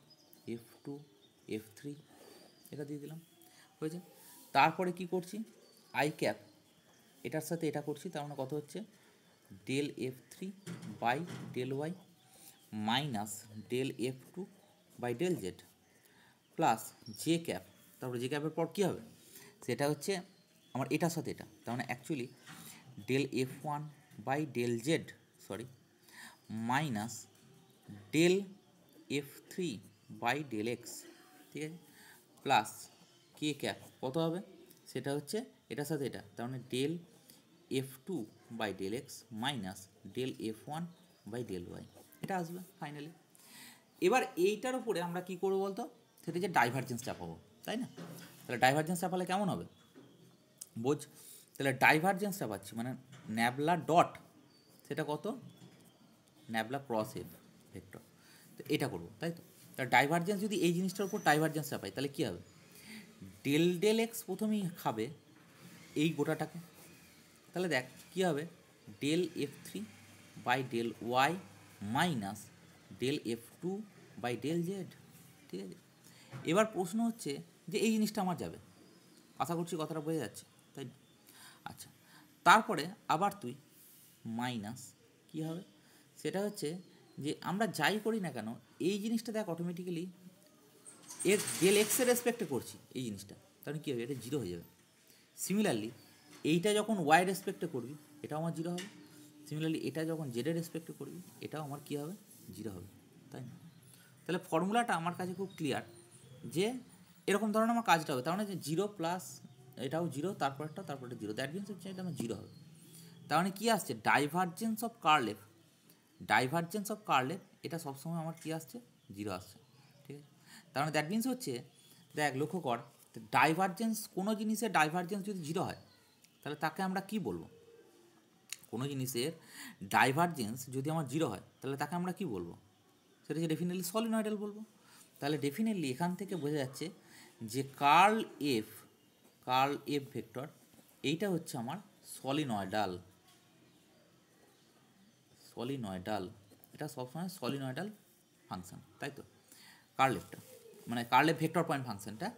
F two F three এটা দিয়ে দিলাম হয়েছে তারপরে কি করছি আই ক্যাপ এটার সাথে এটা করছি তার মানে কত হচ্ছে del F three by del Y minus del F two by del Z plus J cap তারপরে জে ক্যাপের পর কী হবে সেটা হচ্ছে আমার এটার সাথে এটা তার মানে actually del F one by del Z sorry minus del F three by del X ঠিক আছে প্লাস কে ক্যাপ কত হবে সেটা হচ্ছে এটার সাথে এটা তার মানে del F two by del X minus del F one by del Y এটা আসবে ফাইনালি এবার এইটার উপরে আমরা কি করবো বলতো সেটা যে ডাইভার্জেন্স চাপাবো তাই না তাহলে ডাইভার্জেন্স চাপালে কেমন হবে বোঝ তাহলে ডাইভার্জেন্স চাপাচ্ছি মানে ন্যাবলা ডট সেটা কত ন্যাবলা ক্রস এফ ভেক্টর তো এটা করবো তাই তো তাহলে ডাইভার্জেন্স যদি এই জিনিসটার উপর ডাইভার্জেন্সটা পাই তাহলে কী হবে ডেল ডেল এক্স প্রথমেই খাবে এই গোটাটাকে তাহলে দেখ কী হবে del F three by del Y minus del F two by del Z ঠিক আছে এবার প্রশ্ন হচ্ছে যে এই জিনিসটা আমার যাবে আশা করছি কথাটা বোঝা যাচ্ছে তাই আচ্ছা তারপরে আবার তুই মাইনাস কী হবে সেটা হচ্ছে যে আমরা যাই করি না কেন এই জিনিসটা দেখ অটোমেটিক্যালি এর ডেল এক্সের রেসপেক্টে করছি এই জিনিসটা তাহলে কী হবে এটা জিরো হয়ে যাবে সিমিলারলি এইটা যখন ওয়াই রেসপেক্টে করবি এটাও আমার জিরো হবে সিমিলারলি এটা যখন জেডের রেসপেক্টে করবি এটাও আমার কী হবে জিরো হবে তাই না তাহলে ফর্মুলাটা আমার কাছে খুব ক্লিয়ার যে এরকম ধরনের আমার কাজটা হবে তার মানে জিরো প্লাস এটাও জিরো তারপরটা তারপরটা জিরো দ্যাটমিন্স হচ্ছে এটা আমার জিরো হবে তার মানে কী আসছে divergence of curl F divergence of curl F এটা সবসময় আমার কী আসছে জিরো আসছে ঠিক আছে তার মানে দ্যাট মিনস হচ্ছে দেখ লক্ষ্য কর ডাইভার্জেন্স কোনো জিনিসের ডাইভার্জেন্স যদি জিরো হয় তাহলে তাকে আমরা কি বলবো কোনো জিনিসের ডাইভার্জেন্স যদি আমার জিরো হয় তাহলে তাকে আমরা কি বলবো সেটা হচ্ছে ডেফিনেটলি সলিনয়েডাল বলবো তাহলে ডেফিনেটলি এখান থেকে বোঝা যাচ্ছে যে curl F curl F vector এইটা হচ্ছে আমার সলিনয়ডাল সলিনয়ডাল এটা সবসময় সলিনয়ডাল ফাংশন তাই তো কার্লেফটা মানে কার্লেফ ভেক্টর পয়েন্ট ফাংশনটা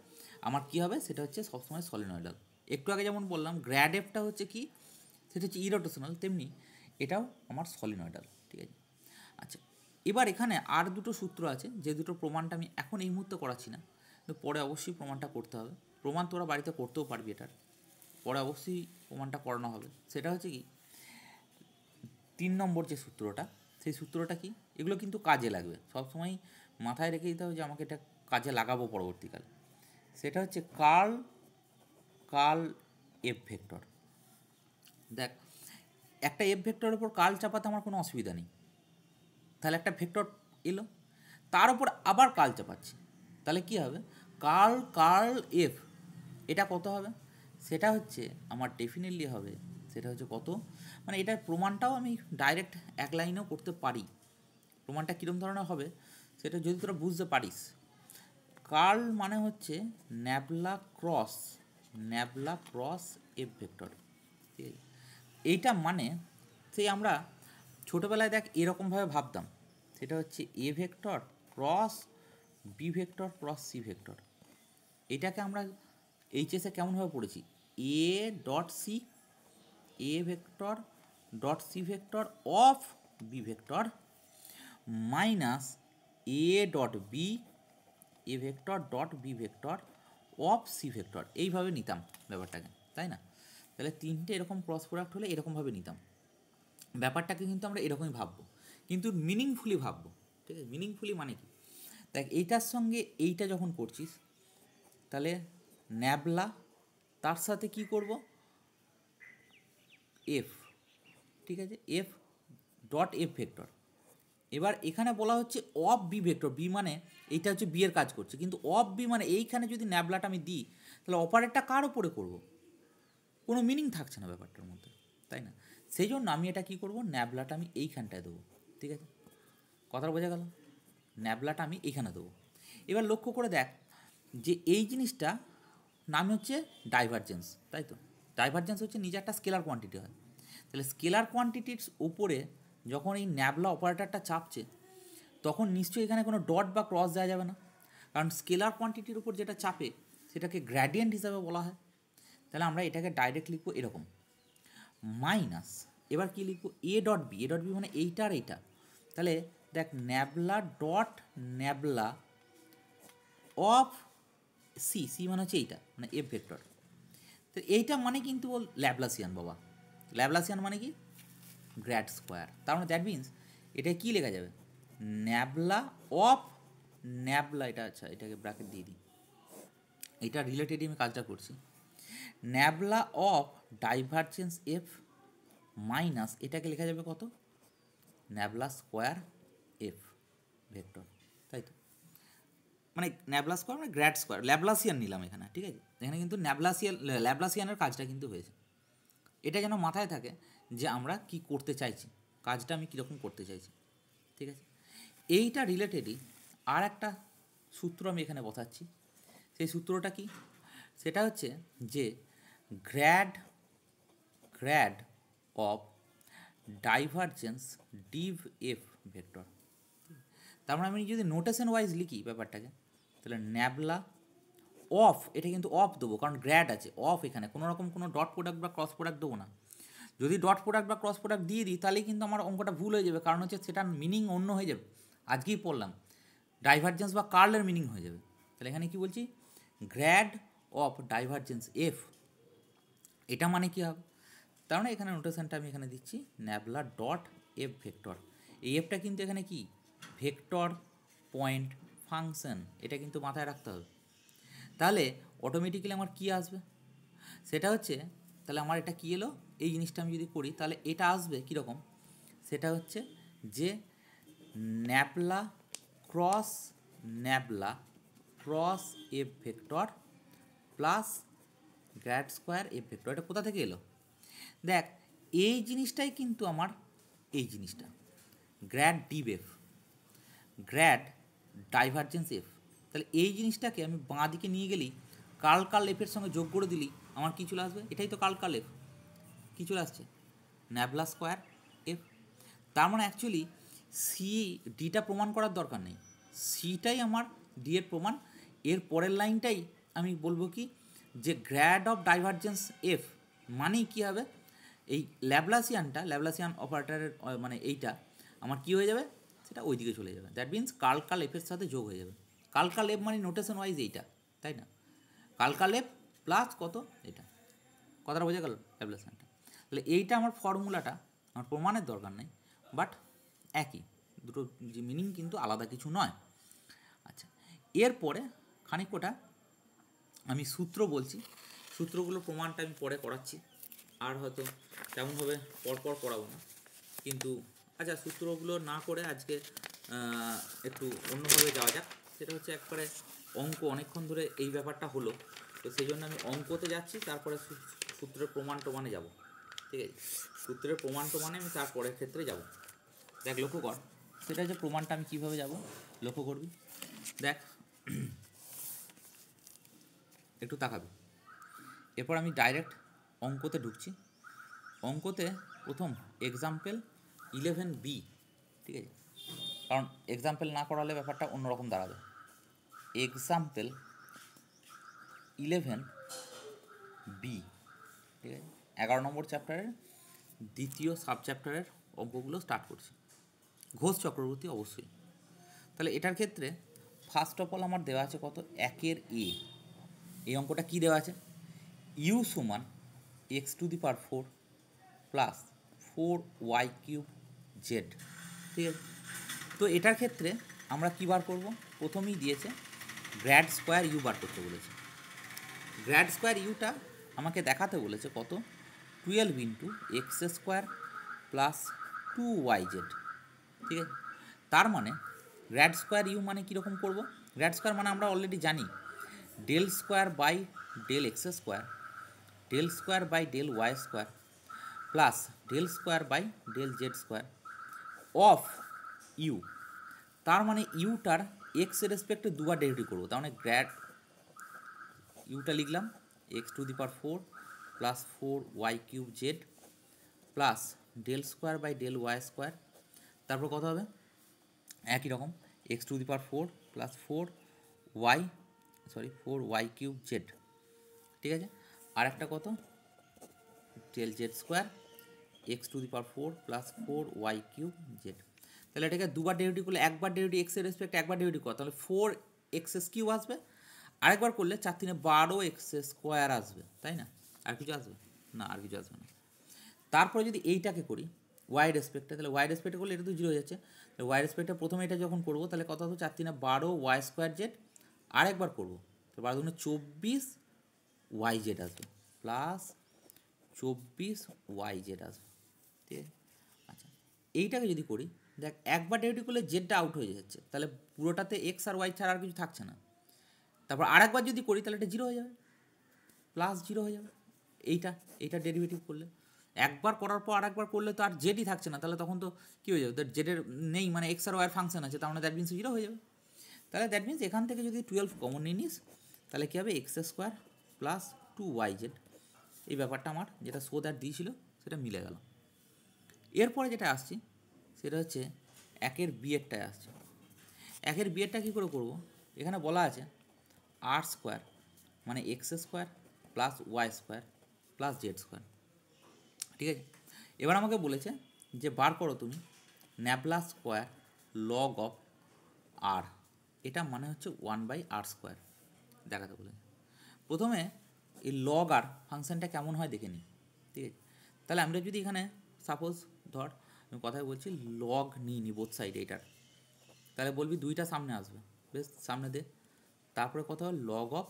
আমার কি হবে সেটা হচ্ছে সবসময় সলিনয়ডাল একটু আগে যেমন বললাম গ্র্যাড এফটা হচ্ছে কি সেটা হচ্ছে ইরোটেশনাল তেমনি এটাও আমার সলিনয়ডাল ঠিক আছে আচ্ছা এবার এখানে আর দুটো সূত্র আছে যে দুটো প্রমাণটা আমি এখন এই মুহূর্তে করাচ্ছি না কিন্তু পরে অবশ্যই প্রমাণটা করতে হবে প্রমাণ তোরা বাড়িতে করতেও পারবি এটার পরে অবশ্যই প্রমাণটা করানো হবে সেটা হচ্ছে কি তিন নম্বর যে সূত্রটা সেই সূত্রটা কি এগুলো কিন্তু কাজে লাগবে সবসময় মাথায় রেখে দিতে হবে যে আমাকে এটা কাজে লাগাবো পরবর্তীকালে সেটা হচ্ছে কার্ল কার্ল এফ ভেক্টর দেখ একটা এফ ভেক্টরের উপর কার্ল চাপাতে আমার কোনো অসুবিধা নেই তাহলে একটা ভেক্টর এলো তার উপর আবার কার্ল চাপাচ্ছি তাহলে কি হবে কার্ল কার্ল এফ এটা কত হবে সেটা হচ্ছে আমার ডেফিনেটলি হবে সেটা হচ্ছে কত মানে এটার প্রমাণটাও আমি ডাইরেক্ট এক লাইনেও করতে পারি প্রমাণটা কীরকম ধরনের হবে সেটা যদি তোরা বুঝতে পারিস কার্ল মানে হচ্ছে nabla cross nabla cross F vector ঠিক আছে এইটা মানে সেই আমরা ছোটোবেলায় দেখ এরকমভাবে ভাবতাম সেটা হচ্ছে A vector cross B vector cross C vector এটাকে আমরা এইচএসে কেমনভাবে পড়েছি A dot C A vector dot C vector of B vector minus A dot B A vector dot B vector of C vector এইভাবে নিতাম ব্যাপারটাকে তাই না তাহলে তিনটে এরকম ক্রস প্রোডাক্ট হলে এরকমভাবে নিতাম ব্যাপারটাকে কিন্তু আমরা এরকমই ভাববো কিন্তু মিনিংফুলি ভাববো ঠিক আছে মিনিংফুলি মানে কি দেখ এইটার সঙ্গে এইটা যখন করছিস তাহলে ন্যাবলা তার সাথে কি করব এফ ঠিক আছে এফ ডট এফ ভেক্টর এবার এখানে বলা হচ্ছে অফ বি ভেক্টর বি মানে এইটা হচ্ছে বিয়ের কাজ করছে কিন্তু অফ বি মানে এইখানে যদি ন্যাবলাটা আমি দিই তাহলে অপারেটটা কার ওপরে করব কোনো মিনিং থাকছে না ব্যাপারটার মধ্যে তাই না সেই জন্য আমি এটা কি করব ন্যাবলাটা আমি এইখানটায় দেবো ঠিক আছে কথাটা বোঝা গেল ন্যাবলাটা আমি এখানে দেবো এবার লক্ষ্য করে দেখ যে এই জিনিসটা নামই হচ্ছে ডাইভারজেন্স তাই তো ডাইভারজেন্স হচ্ছে নিজে একটা স্কেলার কোয়ান্টিটি হয় তাহলে স্কেলার কোয়ান্টিটির ওপরে যখন এই ন্যাবলা অপারেটারটা চাপছে তখন নিশ্চয়ই এখানে কোনো ডট বা ক্রস দেওয়া যাবে না কারণ স্কেলার কোয়ান্টিটির উপর যেটা চাপে সেটাকে গ্র্যাডিয়েন্ট হিসাবে বলা হয় তাহলে আমরা এটাকে ডাইরেক্ট লিখবো এরকম মাইনাস এবার কি লিখবো A dot B A dot B মানে এইটার এইটা তাহলে দেখ nabla dot nabla of C C মানে হচ্ছে এইটা মানে এফ ভেক্টর তো এইটা মানে কিন্তু ও ল্যাবলাসিয়ান বাবা ল্যাবলাসিয়ান মানে কি গ্র্যাড স্কোয়ার তার মানে দ্যাট মিন্স এটা কি লেখা যাবে ন্যাবলা অফ ন্যাবলা এটা আচ্ছা এটাকে ব্র্যাকেট দিয়ে দিই এটা রিলেটেড আমি কাজটা করছি nabla of divergence F minus এটাকে লেখা যাবে কত ন্যাবলা স্কোয়ার এফ ভেক্টর মানে ন্যাবলা স্কোয়ার মানে গ্র্যাড স্কোয়ার ল্যাবলাসিয়ান নিলাম এখানে ঠিক আছে এখানে কিন্তু ন্যাবলাসিয়াল ল্যাবলাসিয়ানের কাজটা কিন্তু হয়েছে এটা যেন মাথায় থাকে যে আমরা কি করতে চাইছি কাজটা আমি কীরকম করতে চাইছি ঠিক আছে এইটা রিলেটেডই আর একটা সূত্র আমি এখানে বসাচ্ছি সেই সূত্রটা কি সেটা হচ্ছে যে grad grad of divergence div F vector তার মানে আমি যদি নোটেশন ওয়াইজ লিখি ব্যাপারটাকে তাহলে ন্যাবলা অফ এটা কিন্তু অফ দেবো কারণ গ্র্যাড আছে অফ এখানে কোনো রকম কোনো ডট প্রোডাক্ট বা ক্রস প্রোডাক্ট দেবো না যদি ডট প্রোডাক্ট বা ক্রস প্রোডাক্ট দিয়ে দিই তাহলে কিন্তু আমার অঙ্কটা ভুল হয়ে যাবে কারণ হচ্ছে সেটার মিনিং অন্য হয়ে যাবে আজকেই পড়লাম ডাইভার্জেন্স বা কার্লের মিনিং হয়ে যাবে তাহলে এখানে কি বলছি গ্র্যাড অফ ডাইভার্জেন্স এফ এটা মানে কি হবে তার মানে এখানে নোটেশনটা আমি এখানে দিচ্ছি ন্যাবলা ডট এফ ভেক্টর এই এফটা কিন্তু এখানে কি ভেক্টর পয়েন্ট ফাংশন এটা কিন্তু মাথায় রাখতে হবে তাহলে অটোমেটিক্যালি আমার কি আসবে সেটা হচ্ছে তাহলে আমার এটা কী এলো এই জিনিসটা আমি যদি করি তাহলে এটা আসবে কীরকম সেটা হচ্ছে যে nabla cross nabla cross F vector plus grad square F vector এটা কোথা থেকে এলো দেখ এই জিনিসটাই কিন্তু আমার এই জিনিসটা grad div F grad divergence F তাহলে এই জিনিসটাকে আমি বাঁ দিকে নিয়ে গেলেই কাল কাল এফের সঙ্গে যোগ করে দিলি আমার কী চলে আসবে এটাই তো কাল কাল এফ কী চলে আসছে ন্যাবলা স্কোয়ার এফ তার মানে অ্যাকচুয়ালি সি ডিটা প্রমাণ করার দরকার নেই সিটাই আমার ডি এর প্রমাণ এর পরের লাইনটাই আমি বলবো কি যে গ্র্যাড অফ ডাইভার্জেন্স এফ মানেই কী হবে এই ল্যাবলাসিয়ানটা ল্যাবলাসিয়ান অপারেটারের মানে এইটা আমার কি হয়ে যাবে সেটা ওই দিকে চলে যাবে দ্যাট মিন্স কালকাল এফের সাথে যোগ হয়ে যাবে কালকাল এফ মানে নোটেশন ওয়াইজ এইটা তাই না কালকাল এফ প্লাস কত এটা কথাটা বোঝা গেল ক্যালকুলেশনটা তাহলে এইটা আমার ফর্মুলাটা আমার প্রমাণের দরকার নেই বাট একই দুটো যে মিনিং কিন্তু আলাদা কিছু নয় আচ্ছা এরপরে খানিকটা আমি সূত্র বলছি সূত্রগুলো প্রমাণটা আমি পরে করাচ্ছি আর হয়তো তেমনভাবে পরপর করাবো না কিন্তু আচ্ছা সূত্রগুলো না করে আজকে একটু অন্যভাবে যাওয়া যাক সেটা হচ্ছে একবারে অঙ্ক অনেকক্ষণ ধরে এই ব্যাপারটা হলো তো সেই জন্য আমি অঙ্কতে যাচ্ছি তারপরে সূত্রের প্রমাণ প্রমাণে যাব ঠিক আছে সূত্রের প্রমাণ প্রমাণে আমি তারপরের ক্ষেত্রে যাব দেখ লক্ষ্য কর সেটা যে প্রমাণটা আমি কীভাবে যাব লক্ষ্য করবি দেখ একটু তাকাবি এরপর আমি ডাইরেক্ট অঙ্কতে ঢুকছি অঙ্কতে প্রথম এক্সাম্পল ইলেভেন বি ঠিক আছে কারণ এক্সাম্পল না করালে ব্যাপারটা অন্যরকম দাঁড়াবে এক্সাম্পল ইলেভেন বি ঠিক আছে এগারো নম্বর চ্যাপ্টারের দ্বিতীয় সাব চ্যাপ্টারের অঙ্কগুলো স্টার্ট করছি ঘোষ চক্রবর্তী অবশ্যই তাহলে এটার ক্ষেত্রে ফার্স্ট অফ অল আমার দেওয়া আছে কত একের এ এই অঙ্কটা কী দেওয়া আছে ইউ সমান X to the power four plus four Y cube Z ঠিক আছে তো এটার ক্ষেত্রে আমরা কী বার করবো প্রথমেই দিয়েছে গ্র্যাড স্কোয়ার ইউ বার করতে বলেছে গ্র্যাড স্কোয়ার ইউটা আমাকে দেখাতে বলেছে কত twelve into X square plus two Y Z ঠিক আছে তার মানে গ্র্যাড স্কোয়ার ইউ মানে কীরকম করবো গ্র্যাড স্কোয়ার মানে আমরা অলরেডি জানি del square by del X square del square by del Y square plus del square by del Z square of U তার মানে ইউটার এক্স এর রেসপেক্টে দুবার ডেরিভেটিভ করবো তার মানে গ্র্যাড ইউটা লিখলাম X to the power four plus four Y cube Z plus del square by del Y square তারপর কত হবে একই রকম X to the power four plus four Y sorry four Y cube Z ঠিক আছে আর একটা কত del Z square X to the power four plus four Y cube Z তাহলে এটাকে দুবার ডেরিভেটিভ করলে একবার ডেরিভেটিভ এক্সের রেসপেক্ট একবার ডেরিভেটিভ করা তাহলে ফোর এক্সেস কিউব আসবে আরেকবার করলে চার তিনে বারো এক্স স্কোয়ার আসবে তাই না আর কিছু আসবে না আর কিছু আসবে না তারপরে যদি এইটাকে করি ওয়াই রেসপেক্টে তাহলে ওয়াই রেসপেক্টে করলে এটা তো জিরো হয়ে যাচ্ছে ওয়াই রেসপেক্টে প্রথমে এটা যখন করবো তাহলে কত হতো চার তিনে বারো ওয়াই স্কোয়ার জেড আরেকবার করবো তো বারো ধরুন চব্বিশ ওয়াই জেড আসবে প্লাস চব্বিশ ওয়াই জেড আসবে আচ্ছা এইটাকে যদি করি দেখ একবার ডেরিভেটিভ করলে জেডটা আউট হয়ে যাচ্ছে তাহলে পুরোটাতে এক্স আর ওয়াই ছাড়া আর কিছু থাকছে না তারপর আরেকবার যদি করি তাহলে এটা জিরো হয়ে যাবে প্লাস জিরো হয়ে যাবে এইটা এইটা ডেরিভেটিভ করলে একবার করার পর আরেকবার করলে তো আর জেডই থাকছে না তাহলে তখন তো কী হয়ে যাবে দ্যাট জেডের নেই মানে এক্স আর ওয়ার ফাংশন আছে তার মানে দ্যাট মিনস জিরো হয়ে যাবে তাহলে দ্যাট মিনস এখান থেকে যদি টুয়েলভ কমন নিয়ে নিস তাহলে কী হবে X square plus two Y Z এই ব্যাপারটা আমার যেটা সো দ্যাট দিয়েছিল সেটা মিলে গেলো এরপরে যেটা আসছি সেটা হচ্ছে একের বিয়েরটায় আসছে একের বিয়েরটা কী করে করব এখানে বলা আছে আর স্কোয়ার মানে X square plus Y square plus Z square ঠিক আছে এবার আমাকে বলেছে যে বার করো তুমি nabla square log of R এটা মানে হচ্ছে ওয়ান বাই আর স্কোয়ার দেখাতে বলেছে প্রথমে এই লগ আর ফাংশানটা কেমন হয় দেখে নিই ঠিক আছে তাহলে আমরা যদি এখানে সাপোজ ধর আমি কথায় বলছি লগ নিয়ে নি বোথ সাইড এইটার তাহলে বলবি দুইটা সামনে আসবে বেশ সামনে দে তারপরে কথা হল লগ অফ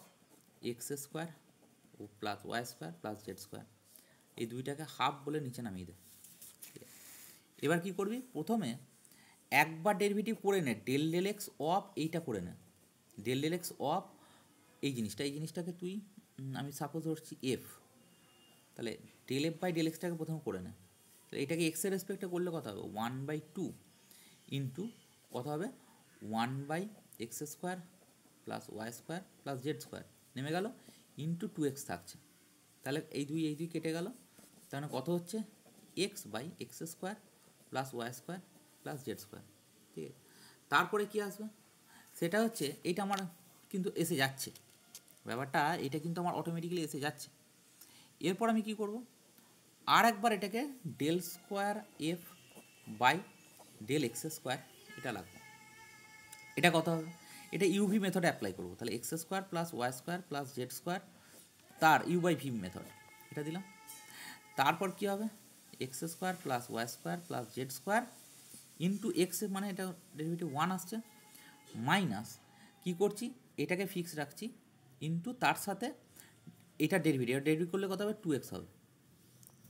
এক্স স্কোয়ার ও plus Y square plus Z square এই দুইটাকে হাফ বলে নিচে নামিয়ে দে এবার কি করবি প্রথমে একবার ডেরিভেটিভ করে নে ডেল ডেল এক্স অফ এইটা করে নে ডেল ডেল এক্স অফ এই জিনিসটা এই জিনিসটাকে তুই আমি সাপোজ ধরছি এফ তাহলে ডেল এফ বাই ডেল এক্সটাকে প্রথমে করে নে তো এটাকে এক্সের রেসপেক্টে করলে কত হবে ওয়ান বাই টু ইন্টু কত হবে one by X square plus Y square plus Z square নেমে গেল ইন্টু টু এক্স থাকছে তাহলে এই দুই এই দুই কেটে গেল তাহলে মানে কত হচ্ছে X by X square plus Y square plus Z square ঠিক আছে তারপরে কি আসবে সেটা হচ্ছে এটা আমার কিন্তু এসে যাচ্ছে ব্যাপারটা এটা কিন্তু আমার অটোমেটিক্যালি এসে যাচ্ছে এরপর আমি কি করব আর একবার এটাকে del square F by del X square এটা লাগবে এটা কত হবে এটা ইউভি মেথড অ্যাপ্লাই করবো তাহলে X square plus Y square plus Z square তার ইউ বাই ভি মেথড এটা দিলাম তারপর কি হবে X square plus Y square plus Z square into X মানে এটা ডেরিভেটিভ ওয়ান আসছে মাইনাস কি করছি এটাকে ফিক্স রাখছি ইন্টু তার সাথে এটা ডেরিভেটিভ ডেরিভেটিভ করলে কত হবে টু এক্স হবে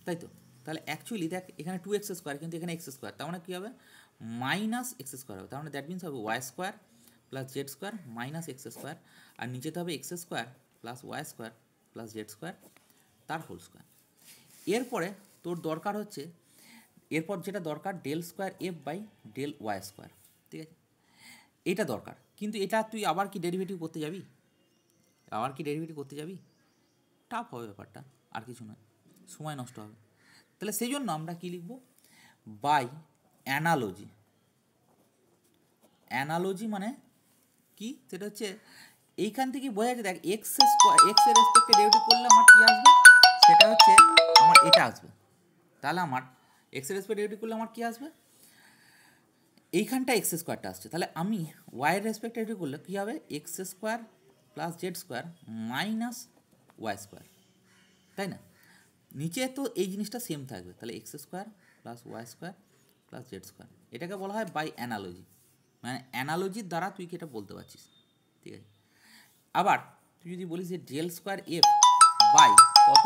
তাই তো তাহলে অ্যাকচুয়ালি দেখ এখানে টু এক্স স্কোয়ার কিন্তু এখানে এক্স স্কোয়ার তার মানে কী হবে মাইনাস এক্স স্কোয়ার হবে তার মানে দ্যাট মিনস হবে Y square plus Z square minus X square আর নিচেতে হবে X square plus Y square plus Z square তার হোল স্কোয়ার এরপরে তোর দরকার হচ্ছে এরপর যেটা দরকার del square F by del Y square ঠিক আছে এটা দরকার কিন্তু এটা তুই আবার কি ডেরিভেটিভ করতে যাবি আবার কি ডেরিভেটিভ করতে যাবি টাফ হবে ব্যাপারটা আর কিছু নয় সময় নষ্ট হবে তাহলে সেই জন্য আমরা কী লিখব বাই অ্যানালজি অ্যানালজি মানে কি সেটা হচ্ছে এইখান থেকে বোঝা যাচ্ছে দেখ এক্স স্কোয়ার এক্সের রেসপেক্টে ডেরিভেটিভ করলে আমার কী আসবে সেটা হচ্ছে আমার এটা আসবে তাহলে আমার এক্স এক্সের রেসপেক্টে ডেরিভেটিভ করলে আমার কী আসবে এইখানটা এক্স স্কোয়ারটা আসছে তাহলে আমি ওয়াইয়ের রেসপেক্টে ডেরিভেটিভ করলে কী হবে X square plus Z square minus Y square তাই না নিচে তো এই জিনিসটা সেম থাকবে তাহলে X square plus Y square plus Z square এটাকে বলা হয় বাই অ্যানালজি মানে অ্যানালজির দ্বারা তুই কি এটা বলতে পারছিস ঠিক আছে আবার তুই যদি বলিস যে ডেল স্কোয়ার এফ বাই কত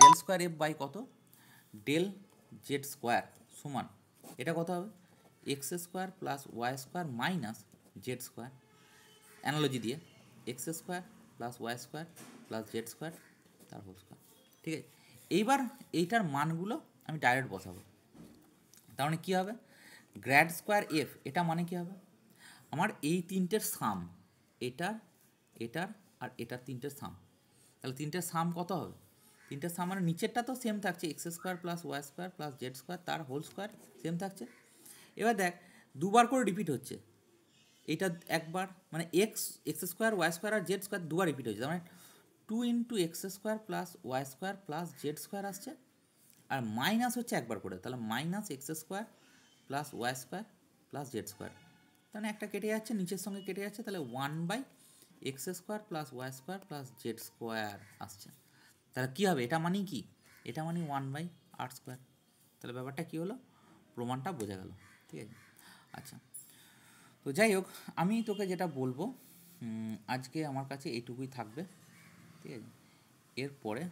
ডেল স্কোয়ার এফ বাই কত ডেল জেড স্কোয়ার সমান এটা কত হবে X square plus Y square minus Z square analogy দিয়ে X square plus Y square plus Z square তার হোল স্কোয়ার ঠিক আছে এইবার এইটার মানগুলো আমি ডাইরেক্ট বসাবো তার মানে কী হবে গ্র্যাড স্কোয়ার এফ এটা মানে কী হবে আমার এই তিনটের সাম এটার এটার আর এটার তিনটের সাম তাহলে তিনটের সাম কত হবে তিনটের সাম মানে নিচেরটা তো সেম থাকছে X square plus Y square plus Z square তার হোল স্কোয়ার সেম থাকছে এবার দেখ দুবার করে রিপিট হচ্ছে এটা একবার মানে X X square Y square আর জেড স্কোয়ার দুবার রিপিট হচ্ছে মানে two into X square plus Y square plus Z square আসছে আর মাইনাস হচ্ছে একবার করে তাহলে minus X square plus Y square plus Z square তাহলে একটা কেটে যাচ্ছে নিচের সঙ্গে কেটে যাচ্ছে তাহলে one by X square plus Y square plus Z square আসছে তাহলে কী হবে এটা মানেই কি এটা মানে ওয়ান বাই আট স্কোয়ার তাহলে ব্যাপারটা কী হলো প্রমাণটা বোঝা গেল ঠিক আছে আচ্ছা তো যাই হোক আমি তোকে যেটা বলবো আজকে আমার কাছে এইটুকুই থাকবে ঠিক আছে এরপরে